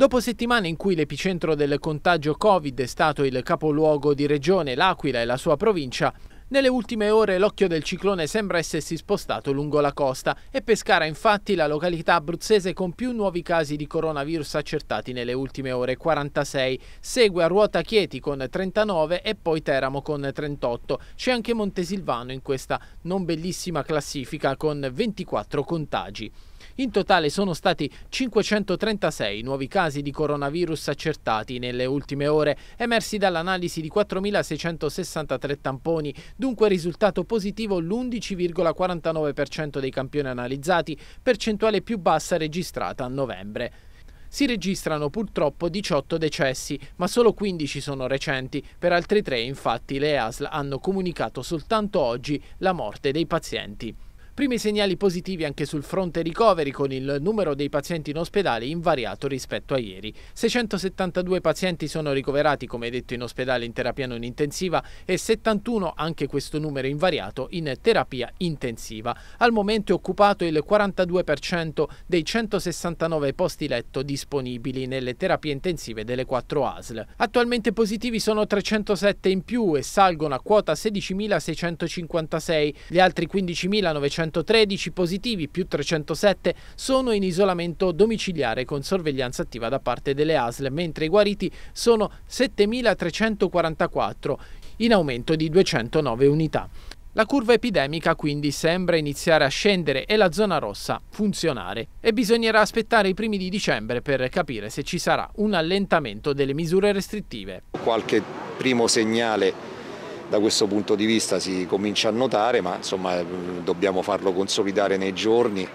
Dopo settimane in cui l'epicentro del contagio Covid è stato il capoluogo di regione, l'Aquila e la sua provincia, nelle ultime ore l'occhio del ciclone sembra essersi spostato lungo la costa e Pescara infatti la località abruzzese con più nuovi casi di coronavirus accertati nelle ultime ore 46, segue a ruota Chieti con 39 e poi Teramo con 38. C'è anche Montesilvano in questa non bellissima classifica con 24 contagi. In totale sono stati 536 nuovi casi di coronavirus accertati nelle ultime ore, emersi dall'analisi di 4.663 tamponi, dunque risultato positivo l'11,49% dei campioni analizzati, percentuale più bassa registrata a novembre. Si registrano purtroppo 18 decessi, ma solo 15 sono recenti, per altri 3 infatti le ASL hanno comunicato soltanto oggi la morte dei pazienti. Primi segnali positivi anche sul fronte ricoveri con il numero dei pazienti in ospedale invariato rispetto a ieri. 672 pazienti sono ricoverati come detto in ospedale in terapia non intensiva e 71 anche questo numero invariato in terapia intensiva. Al momento è occupato il 42% dei 169 posti letto disponibili nelle terapie intensive delle 4 ASL. Attualmente positivi sono 307 in più e salgono a quota 16.656. Gli altri 15.900 113 positivi più 307 sono in isolamento domiciliare con sorveglianza attiva da parte delle ASL, mentre i guariti sono 7.344, in aumento di 209 unità. La curva epidemica quindi sembra iniziare a scendere e la zona rossa funzionare e bisognerà aspettare i primi di dicembre per capire se ci sarà un allentamento delle misure restrittive. Qualche primo segnale da questo punto di vista si comincia a notare, ma insomma, eh, dobbiamo farlo consolidare nei giorni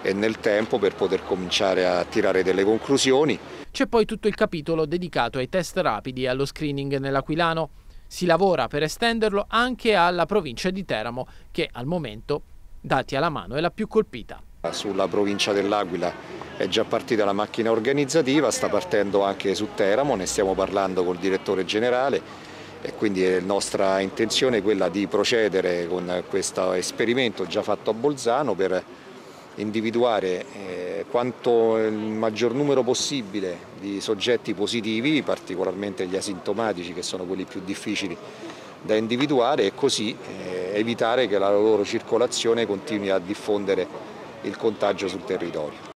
e nel tempo per poter cominciare a tirare delle conclusioni. C'è poi tutto il capitolo dedicato ai test rapidi e allo screening nell'Aquilano. Si lavora per estenderlo anche alla provincia di Teramo, che al momento, dati alla mano, è la più colpita. Sulla provincia dell'Aquila è già partita la macchina organizzativa, sta partendo anche su Teramo, ne stiamo parlando col direttore generale e quindi è nostra intenzione quella di procedere con questo esperimento già fatto a Bolzano per individuare eh, quanto il maggior numero possibile di soggetti positivi, particolarmente gli asintomatici che sono quelli più difficili da individuare e così eh, evitare che la loro circolazione continui a diffondere il contagio sul territorio.